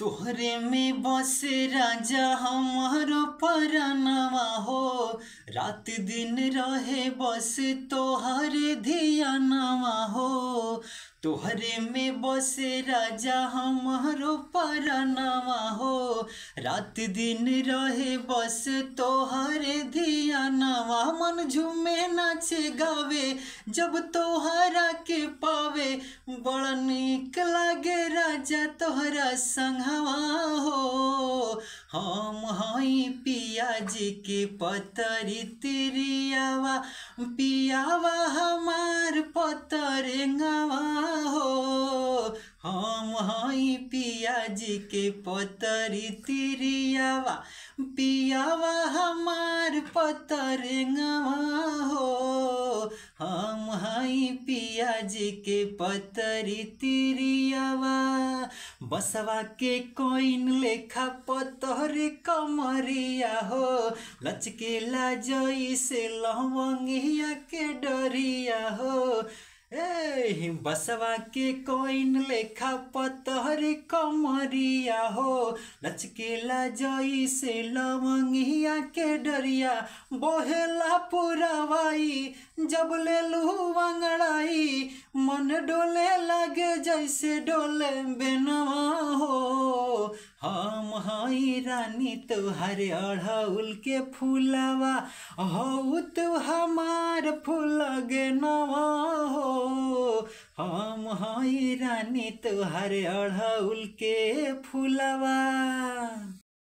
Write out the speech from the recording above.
तोहरे में बस राजा हमारो परनवा हो रात दिन रहे बस तोहरे धियानवा हो तोहरे में बस राजा हमारो परनवा हो रात दिन रहे बस तोहरे धिया नवा मन झुमे नाचे गावे जब तोहरा के पावे बड़ निक लगे राजा तोहरा संगवा हो हम हई पियाजी के पतरी तिरियावा पियावा हमार गवा हो हम हई पिया जी के पतरी तिरियावा पियावा हमार पतरंगवा हो हम हई पिया जी के पतरी तिरियावा बसवा के कोइन लेखा पतोर कमरिया हो लचकेला जई से लवंगिया के डरिया हो ए बसवा के कोइन लेखा पतहर कमरिया हो लचकेला जई से लवंगिया के डरिया बहेला पुरावाई जब ले लू वंगड़ाई मन डोले लगे जैसे डोले बेनवा हो हम हई रानी तुहरे अढ़ौल के फूलवा हो तू हमार फूल नवा हो हम हई रानी तुहरे अढ़ौल के फूलवा